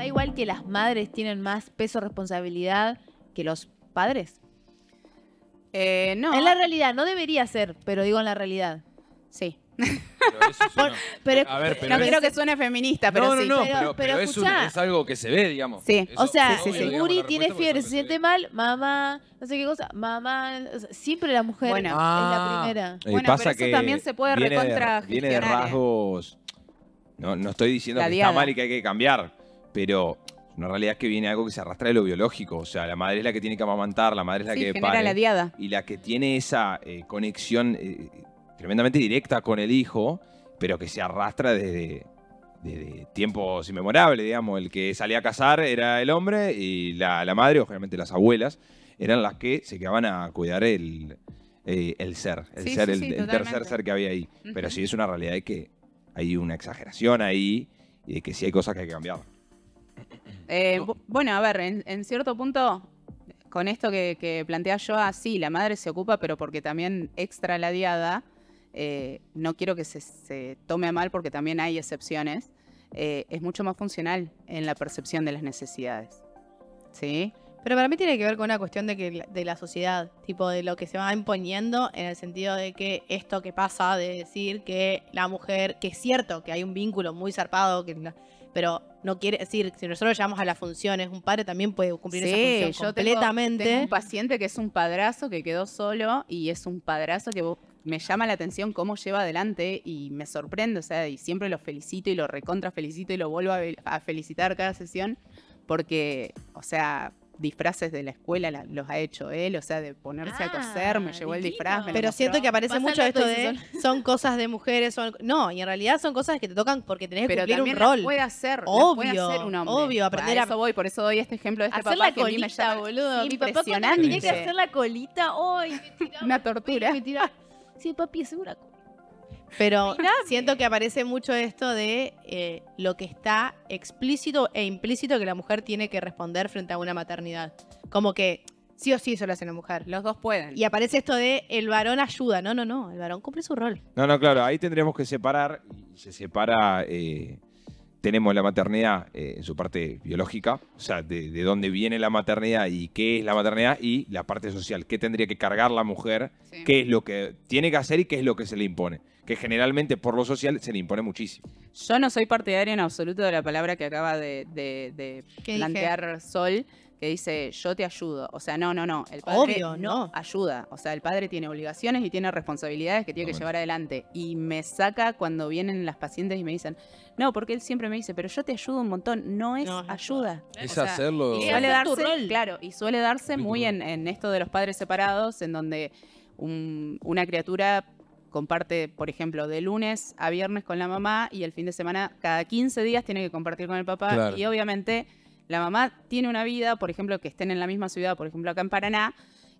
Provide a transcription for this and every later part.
da igual que las madres tienen más peso responsabilidad que los padres. Eh, no. En la realidad, no debería ser, pero digo en la realidad. Sí. Pero no quiero que suene feminista, pero sí. pero, es, algo que se ve, digamos. Sí, o sea, si tiene fiebre, se, siente mal, mamá, no sé qué cosa, mamá, siempre la mujer es la ah. primera. Eh, bueno, pero eso también se puede recontra Viene de eh. rasgos... No, no estoy diciendo que está mal y que hay que cambiar, pero una realidad es que viene algo que se arrastra de lo biológico. O sea, la madre es la que tiene que amamantar, la madre es la que genera la diada. Y la que tiene esa eh, conexión eh, tremendamente directa con el hijo, pero que se arrastra desde, tiempos inmemorables, digamos. El que salía a cazar era el hombre y la, madre, o generalmente las abuelas, eran las que se quedaban a cuidar el, ser, eh, el, ser, el, tercer ser que había ahí. Pero sí es una realidad de que hay una exageración ahí y de que sí hay cosas que hay que cambiar. Eh, bueno, a ver, en, cierto punto, con esto que, plantea yo, sí, la madre se ocupa, pero porque también extra la eh, no quiero que se, tome a mal porque también hay excepciones, eh, es mucho más funcional en la percepción de las necesidades. ¿Sí? Pero para mí tiene que ver con una cuestión de, que, de la sociedad, tipo de lo que se va imponiendo en el sentido de que esto que pasa, de decir que la mujer, que es cierto que hay un vínculo muy zarpado, que pero no quiere decir, si nosotros llamamos a las funciones, un padre también puede cumplir esa función yo completamente. Tengo, un paciente que es un padrazo que quedó solo y es un padrazo que me llama la atención cómo lleva adelante y me sorprende, o sea, y siempre lo felicito y lo recontra felicito y lo vuelvo a felicitar cada sesión porque, o sea, disfraces de la escuela los ha hecho él, o sea, de ponerse a coser, me ah, llevó el disfraz. Pero siento que aparece mucho esto de son... cosas de mujeres, son... no, y en realidad son cosas que te tocan porque tenés que Pero un rol. puede hacer, obvio, puede hacer un Obvio, aprender a... eso voy, por eso doy este ejemplo de este hacer la colita, boludo. impresionante. mi papá tenía que hacer la colita hoy, me, tortura. sí, papi, es una pero siento que aparece mucho esto de eh, lo que está explícito e implícito que la mujer tiene que responder frente a una maternidad. Como que sí o sí eso lo hace la mujer. Los dos pueden. Y aparece esto de el varón ayuda. No, no, no. El varón cumple su rol. No, no, claro. Ahí tendríamos que separar, se separa eh, tenemos la maternidad eh, en su parte biológica, o sea, de, dónde viene la maternidad y qué es la maternidad, y la parte social, qué tendría que cargar la mujer, qué es lo que tiene que hacer y qué es lo que se le impone, que generalmente por lo social se le impone muchísimo. Yo no soy partidaria en absoluto de la palabra que acaba de, plantear Sol que dice yo te ayudo. O sea, no, no, no. El padre Obvio, no. ayuda. O sea, el padre tiene obligaciones y tiene responsabilidades que tiene que llevar adelante. Y me saca cuando vienen las pacientes y me dicen, no, porque él siempre me dice, pero yo te ayudo un montón. No es ayuda. Es hacerlo. Y suele darse, claro, y suele darse muy en, esto de los padres separados, en donde una criatura comparte, por ejemplo, de lunes a viernes con la mamá y el fin de semana cada 15 días tiene que compartir con el papá y obviamente la mamá tiene una vida, por ejemplo, que estén en la misma ciudad, por ejemplo, acá en Paraná,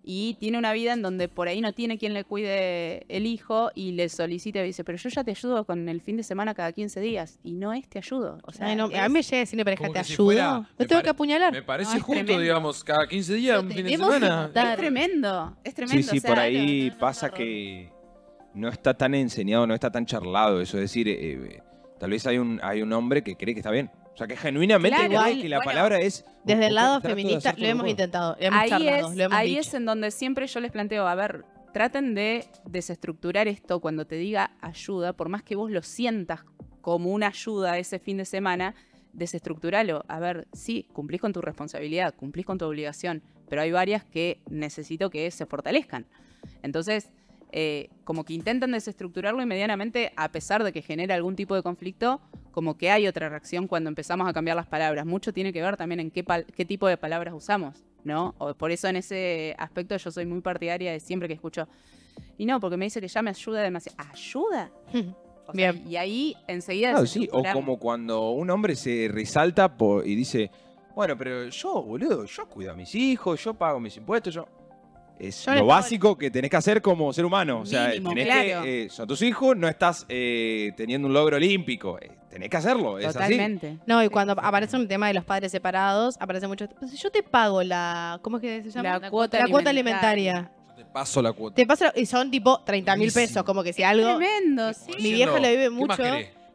y tiene una vida en donde por ahí no tiene quien le cuide el hijo y le solicita y dice, pero yo ya te ayudo con el fin de semana cada 15 días y no es te ayudo. O sea, a mí me llega decirle pareja, te ayudo. tengo que apuñalar. Me parece ah, justo, digamos, cada 15 días, un fin de semana. Es tremendo, es tremendo. Sí, sí, por ahí pasa que no está tan enseñado, no está tan charlado eso. Es decir, eh, eh, tal vez hay un, hay un hombre que cree que está bien. O sea, que genuinamente claro, que la palabra es... Desde el lado feminista lo hemos intentado, ahí es, en donde siempre yo les planteo, a ver, traten de desestructurar esto cuando te diga ayuda, por más que vos lo sientas como una ayuda ese fin de semana, desestructuralo. A ver, sí, cumplís con tu responsabilidad, cumplís con tu obligación, pero hay varias que necesito que se fortalezcan. Entonces, eh, como que intentan desestructurarlo inmediatamente a pesar de que genera algún tipo de conflicto, como que hay otra reacción cuando empezamos a cambiar las palabras. Mucho tiene que ver también en qué, qué tipo de palabras usamos, ¿no? O por eso en ese aspecto yo soy muy partidaria de siempre que escucho. Y no, porque me dice que ya me ayuda demasiado. ¿Ayuda? Y ahí enseguida... sí, o como cuando un hombre se resalta y dice, bueno, pero yo, boludo, yo cuido a mis hijos, yo pago mis impuestos, yo... Es lo básico que tenés que hacer como ser humano. o sea, tenés que, eh, son tus hijos, no estás eh, teniendo un logro olímpico. Eh, tenés que hacerlo, es Totalmente. No, y cuando aparece un tema de los padres separados, aparece mucho. Pues yo te pago la. ¿Cómo es que se llama? La cuota, la alimentaria. cuota alimentaria. te paso la cuota. y son tipo 30 mil pesos, como que si es algo. Tremendo, sí. Mi viejo lo vive mucho.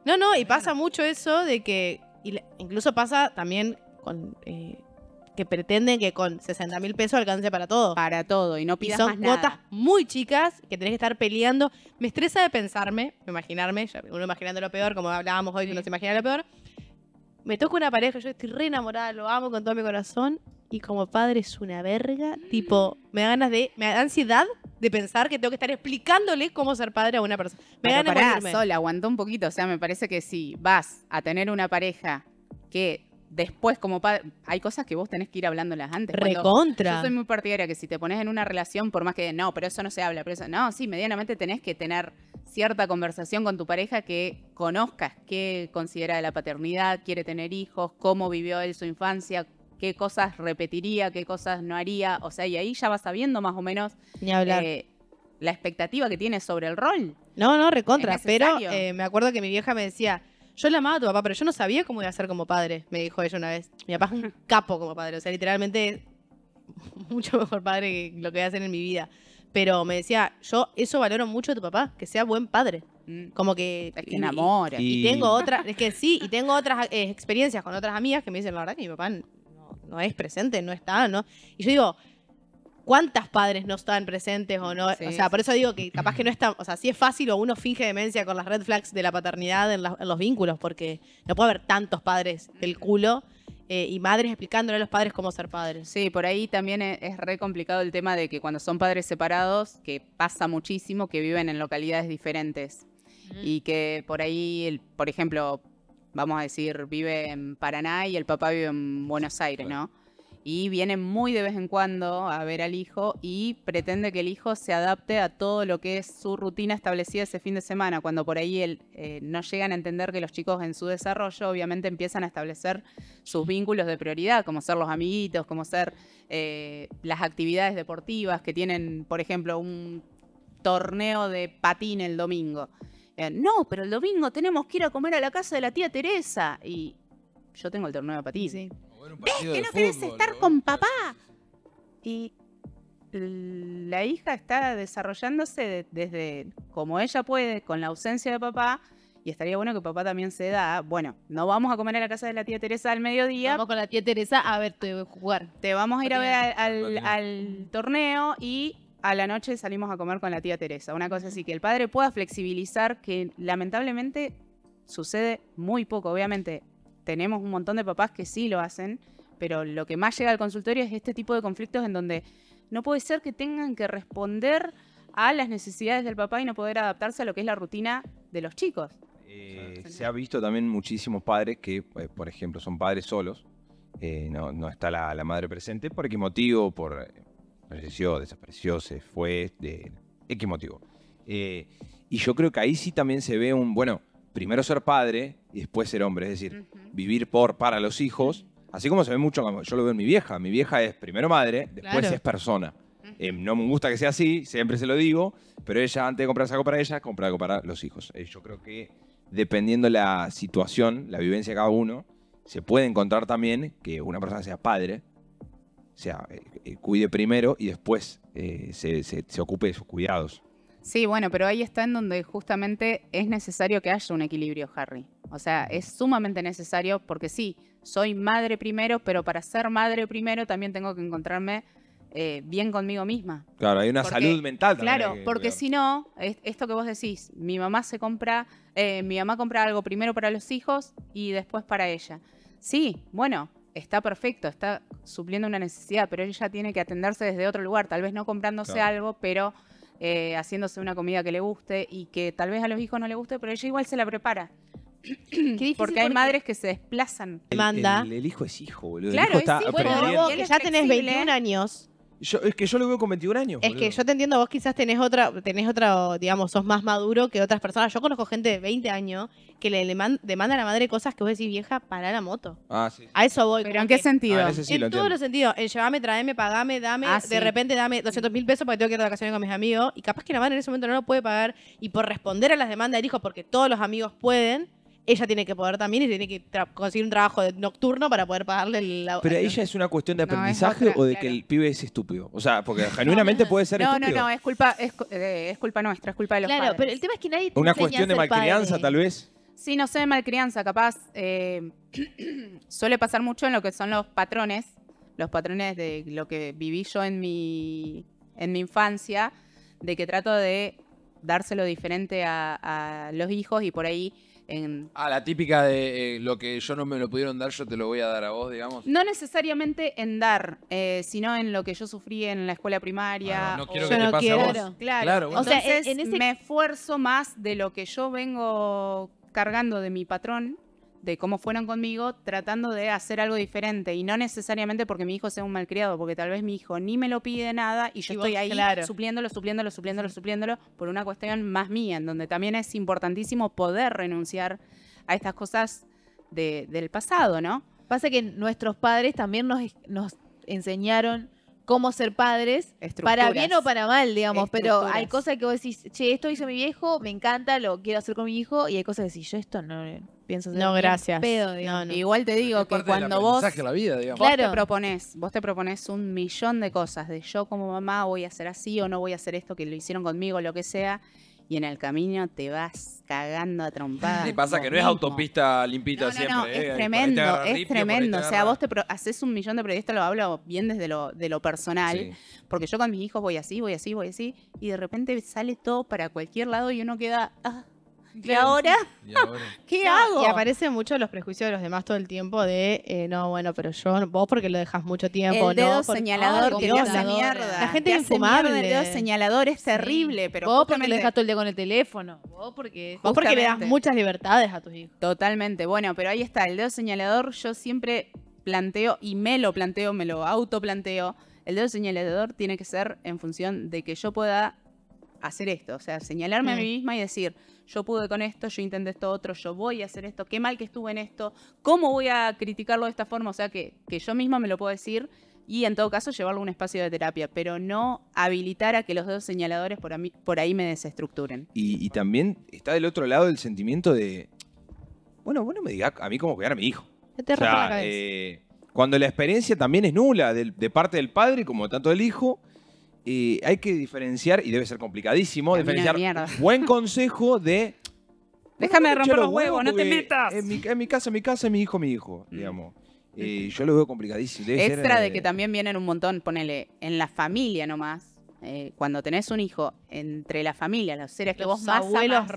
No, no, y pasa mucho eso de que. incluso pasa también con. Eh, que pretenden que con 60 mil pesos alcance para todo. Para todo, y no pidas son más nada. muy chicas que tenés que estar peleando. Me estresa de pensarme, imaginarme, uno imaginando lo peor, como hablábamos hoy, uno se imagina lo peor. Me toca una pareja, yo estoy re enamorada, lo amo con todo mi corazón, y como padre es una verga. Tipo, me da ganas de. Me da ansiedad de pensar que tengo que estar explicándole cómo ser padre a una persona. Me da ganas de. aguantó un poquito. O sea, me parece que si vas a tener una pareja que después, como hay cosas que vos tenés que ir hablándolas antes. Recontra. Yo soy muy partidaria que si te pones en una relación, por más que no, pero eso no se habla, pero eso no, sí, medianamente tenés que tener cierta conversación con tu pareja que conozcas qué considera de la paternidad, quiere tener hijos, cómo vivió él su infancia, qué cosas repetiría, qué cosas no haría, o sea, y ahí ya vas sabiendo más o menos. Eh, la expectativa que tienes sobre el rol. No, no, recontra. Pero eh, me acuerdo que mi vieja me decía, yo le amaba a tu papá, pero yo no sabía cómo iba a ser como padre, me dijo ella una vez. Mi papá es un capo como padre, o sea, literalmente mucho mejor padre que lo que voy a hacer en mi vida. Pero me decía, yo eso valoro mucho de tu papá, que sea buen padre. Mm. Como que. Es que Y, tengo otras, es que sí, y tengo otras eh, experiencias con otras amigas que me dicen, la verdad que mi papá no, no es presente, no está, ¿no? Y yo digo, ¿cuántas padres no están presentes o no? o sea, por eso digo que capaz que no está, o sea, sí es fácil o uno finge demencia con las red flags de la paternidad en, los vínculos, porque no puede haber tantos padres del culo. Eh, y madres explicándole a los padres cómo ser padres. Sí, por ahí también e, es, re complicado el tema de que cuando son padres separados, que pasa muchísimo, que viven en localidades diferentes y que por ahí, por ejemplo, vamos a decir, vive en Paraná y el papá vive en Buenos Aires, ¿no? y viene muy de vez en cuando a ver al hijo y pretende que el hijo se adapte a todo lo que es su rutina establecida ese fin de semana, cuando por ahí eh, no llegan a entender que los chicos en su desarrollo obviamente empiezan a establecer sus vínculos de prioridad, como ser los amiguitos, como ser eh, las actividades deportivas que tienen, por ejemplo, un torneo de patín el domingo. Eh, no, pero el domingo tenemos que ir a comer a la casa de la tía Teresa y yo tengo el torneo de patín. Sí. ¿Ves que no querés estar con papá? Y la hija está desarrollándose desde como ella puede, con la ausencia de papá. Y estaría bueno que papá también se da. Bueno, no vamos a comer a la casa de la tía Teresa al mediodía. Vamos con la tía Teresa a ver, te voy a jugar. Te vamos a ir a ver al torneo y a la noche salimos a comer con la tía Teresa. Una cosa así, que el padre pueda flexibilizar, que lamentablemente sucede muy poco. Obviamente, tenemos un montón de papás que sí lo hacen, pero lo que más llega al consultorio es este tipo de conflictos en donde no puede ser que tengan que responder a las necesidades del papá y no poder adaptarse a lo que es la rutina de los chicos. Eh, se ha visto también muchísimos padres que, eh, por ejemplo, son padres solos, eh, no, está la, madre presente, ¿por qué motivo? Por falleció, desapareció, se fue, de, ¿qué motivo? y yo creo que ahí sí también se ve un, bueno, primero ser padre y después ser hombre, es decir, vivir por, para los hijos, así como se ve mucho, yo lo veo en mi vieja, mi vieja es primero madre, después es persona. Eh, no me gusta que sea así, siempre se lo digo, pero ella antes de comprarse algo para ella, compra algo para los hijos. Eh, yo creo que dependiendo la situación, la vivencia de cada uno, se puede encontrar también que una persona sea padre, o sea, eh, cuide primero y después se ocupe de sus cuidados. Sí, bueno, pero ahí está en donde justamente es necesario que haya un equilibrio, Harry. O sea, es sumamente necesario porque sí, soy madre primero, pero para ser madre primero también tengo que encontrarme eh, bien conmigo misma. Claro, hay una salud mental también. Claro, porque si no, esto que vos decís, mi mamá se compra, eh, mi mamá compra algo primero para los hijos y después para ella. Sí, bueno, está perfecto, está supliendo una necesidad, pero ella tiene que atenderse desde otro lugar, tal vez no comprándose algo, pero eh, haciéndose una comida que le guste y que tal vez a los hijos no le guste, pero ella igual se la prepara. porque hay madres que se desplazan. El, El, hijo es hijo, boludo. Claro, el hijo que ya tenés 21 años es que yo lo veo con 21 años. Es que yo te entiendo, vos quizás tenés otra, tenés otra, digamos, sos más maduro que otras personas. Yo conozco gente de 20 años que le demanda a la madre cosas que vos decís, vieja, para la moto. Ah, sí. A eso voy. ¿Pero en qué sentido? Ah, en, todos los sentidos. En traeme, pagame, dame. Ah, de repente dame 200 mil pesos porque tengo que ir de vacaciones con mis amigos. Y capaz que la madre en ese momento no lo puede pagar. Y por responder a las demandas del hijo, porque todos los amigos pueden, ella tiene que poder también y tiene que conseguir un trabajo nocturno para poder pagarle la. Pero ella es una cuestión de aprendizaje o de que el pibe es estúpido. O sea, porque genuinamente puede ser estúpido. No, no, no, es culpa, eh, es, culpa nuestra, es culpa de los claro, pero el tema es que nadie Una cuestión de malcrianza, tal vez. Sí, no sé de malcrianza, capaz. Eh, suele pasar mucho en lo que son los patrones, los patrones de lo que viví yo en mi, en mi infancia, de que trato de dárselo diferente a los hijos y por ahí en... Ah, la típica de eh, lo que yo no me lo pudieron dar, yo te lo voy a dar a vos, digamos. No necesariamente en dar, eh, sino en lo que yo sufrí en la escuela primaria. no, quiero que yo te pase a vos. Claro, O sea, Entonces, me esfuerzo más de lo que yo vengo cargando de mi patrón de cómo fueron conmigo, tratando de hacer algo diferente. Y no necesariamente porque mi hijo sea un malcriado, porque tal vez mi hijo ni me lo pide nada y yo estoy ahí supliéndolo, supliéndolo, supliéndolo, supliéndolo, por una cuestión más mía, en donde también es importantísimo poder renunciar a estas cosas del pasado, ¿no? Pasa que nuestros padres también nos, nos enseñaron cómo ser padres, para bien o para mal, digamos, pero hay cosas que vos decís, che, esto hizo mi viejo, me encanta, lo quiero hacer con mi hijo, y hay cosas que decís, yo esto no pienso hacer. No, gracias. Igual te digo que cuando vos, la vida, te propones, vos te propones un millón de cosas, de yo como mamá voy a hacer así o no voy a hacer esto que lo hicieron conmigo, lo que sea, y en el camino te vas cagando a trompadas. Y pasa que no es autopista limpita siempre. Eh, es, tremendo, es tremendo, O sea, vos te haces un millón de proyectos, lo hablo bien desde lo, de lo personal, porque yo con mis hijos voy así, voy así, voy así, y de repente sale todo para cualquier lado y uno queda... Ah, ¿Y ahora? ¿Qué hago? Y aparecen mucho los prejuicios de los demás todo el tiempo de, eh, no, bueno, pero yo, vos porque lo dejas mucho tiempo, el dedo señalador que hace mierda. La gente es infumable. el dedo señalador es terrible, pero Vos porque lo dejas el día con el teléfono. Vos porque... Vos porque le das muchas libertades a tus hijos. Totalmente. Bueno, pero ahí está, el dedo señalador yo siempre planteo, y me lo planteo, me lo autoplanteo, el dedo señalador tiene que ser en función de que yo pueda hacer esto, o sea, señalarme a mí mm. misma y decir, yo pude con esto, yo intenté esto otro, yo voy a hacer esto, qué mal que estuve en esto, cómo voy a criticarlo de esta forma, o sea, que, yo misma me lo puedo decir y en todo caso llevarlo a un espacio de terapia, pero no habilitar a que los dedos señaladores por, mí, por ahí me desestructuren. Y, también está del otro lado el sentimiento de, bueno, bueno, me diga a mí cómo cuidar a mi hijo. o eh, cuando la experiencia también es nula de parte del padre como tanto del hijo, y hay que diferenciar, y debe ser complicadísimo, diferenciar buen consejo de... Déjame romper los huevos, no te metas. En mi, en mi, casa, mi casa, mi hijo, mi hijo, mm. digamos. yo lo veo complicadísimo. Extra de eh, que también vienen un montón, ponele, en la familia nomás. Eh, cuando tenés un hijo, entre la familia, los seres que vos más amás,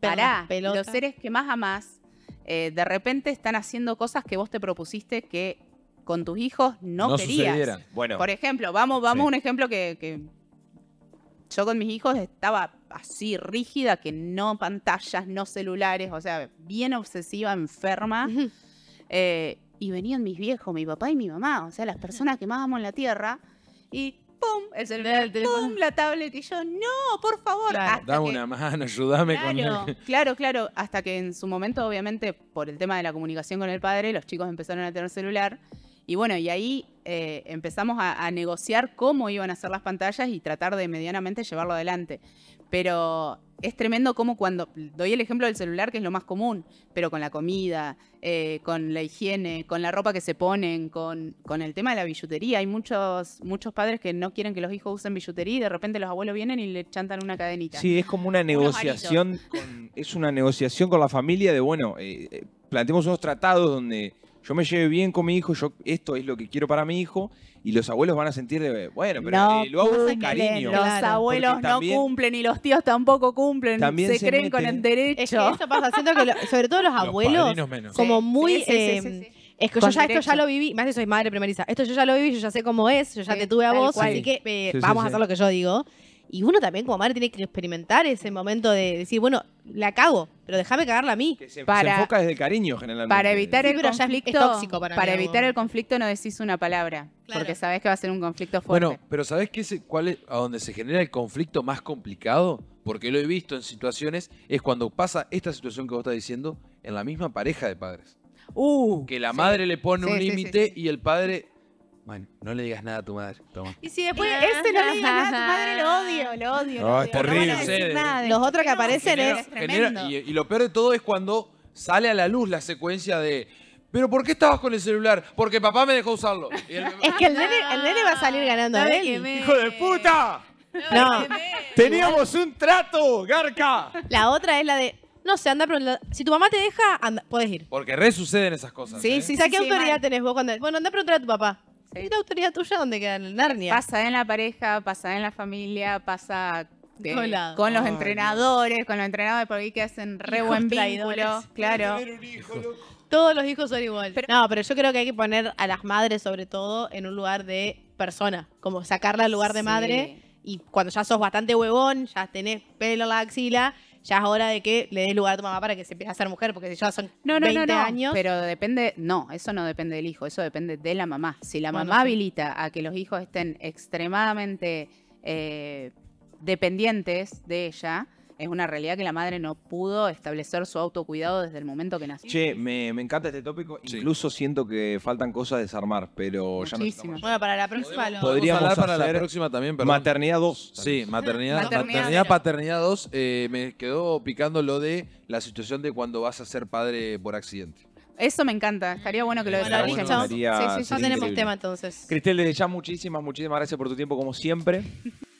pará, los seres que más amás, eh, de repente están haciendo cosas que vos te propusiste que con tus hijos no, querías. Bueno. Por ejemplo, vamos, vamos a un ejemplo que, yo con mis hijos estaba así rígida, que no pantallas, no celulares, o sea, bien obsesiva, enferma. Eh, y venían mis viejos, mi papá y mi mamá, o sea, las personas que más amo en la tierra. Y pum, el celular, pum, la tablet. Y yo, no, por favor. Claro. Dame una mano, ayúdame claro, con Claro, claro. Hasta que en su momento, obviamente, por el tema de la comunicación con el padre, los chicos empezaron a tener celular. Y bueno, y ahí eh, empezamos a, negociar cómo iban a ser las pantallas y tratar de medianamente llevarlo adelante. Pero es tremendo cómo cuando, doy el ejemplo del celular, que es lo más común, pero con la comida, eh, con la higiene, con la ropa que se ponen, con, con el tema de la billutería. Hay muchos, muchos padres que no quieren que los hijos usen billutería y de repente los abuelos vienen y le chantan una cadenita. Sí, es como una negociación, con, es una negociación con la familia de, bueno, eh, eh planteemos unos tratados donde yo me lleve bien con mi hijo, yo esto es lo que quiero para mi hijo, y los abuelos van a sentir de, bueno, pero eh, lo hago con cariño. Los abuelos no cumplen y los tíos tampoco cumplen, se, creen con el derecho. Es que eso pasa, siento que sobre todo los abuelos, como muy... Eh, es que yo ya esto ya lo viví, más que soy madre primeriza, esto yo ya lo viví, yo ya sé cómo es, yo ya te tuve a vos, así que eh, vamos a hacer lo que yo digo. Y uno también como madre tiene que experimentar ese momento de decir, bueno, la cago, pero déjame cagarla a mí. se, para, enfoca desde el cariño generalmente. Para evitar el conflicto, tóxico para, evitar el conflicto no decís una palabra, porque sabés que va a ser un conflicto fuerte. Bueno, pero ¿sabés qué es, cuál es a dónde se genera el conflicto más complicado? Porque lo he visto en situaciones, es cuando pasa esta situación que vos estás diciendo en la misma pareja de padres. Uh, que la madre le pone un límite y el padre bueno, no le digas nada a tu madre. Toma. Y si después ah. este no le digas nada a tu madre, lo odio, lo odio. No, es terrible. Los otros este que aparecen es y, lo peor de todo es cuando sale a la luz la secuencia de. ¿Pero por qué estabas con el celular? Porque papá me dejó usarlo. es que el nene, el nene, va a salir ganando a él. ¡Hijo de puta! No. Teníamos un trato, Garca. La otra es la de. No sé, anda, pero si tu mamá te deja, anda, podés ir. Porque re suceden esas cosas. Sí, ¿eh? sí, ¿Qué autoridad tenés vos cuando.? Bueno, anda a preguntar a tu papá. ¿Y la autoridad tuya dónde queda? En Narnia. Pasa en la pareja, pasa en la familia, pasa eh, con los entrenadores, con los entrenadores porque ahí que hacen re buen vínculo. Claro. Todos los hijos son iguales. no, pero yo creo que hay que poner a las madres, sobre todo, en un lugar de persona. Como sacarla al lugar de madre. Y cuando ya sos bastante huevón, ya tenés pelo en la axila, ya es hora de que le des lugar a tu mamá para que se empiece a ser mujer, porque si ya son no, no, no, años. Pero depende, no, eso no depende del hijo, eso depende de la mamá. Si la mamá habilita a que los hijos estén extremadamente eh, dependientes de ella, es una realidad que la madre no pudo establecer su autocuidado desde el momento que nació. Che, me, encanta este tópico. Incluso siento que faltan cosas a desarmar, pero ya no Bueno, para la próxima lo... Podríamos hablar para la próxima también, perdón. Maternidad 2. Sí, maternidad, maternidad, paternidad 2. Eh, me quedó picando lo de la situación de cuando vas a ser padre por accidente. Eso me encanta. Estaría bueno que lo desarrollemos. sí, sí, ya tenemos tema entonces. Cristel, desde ya muchísimas, muchísimas gracias por tu tiempo como siempre.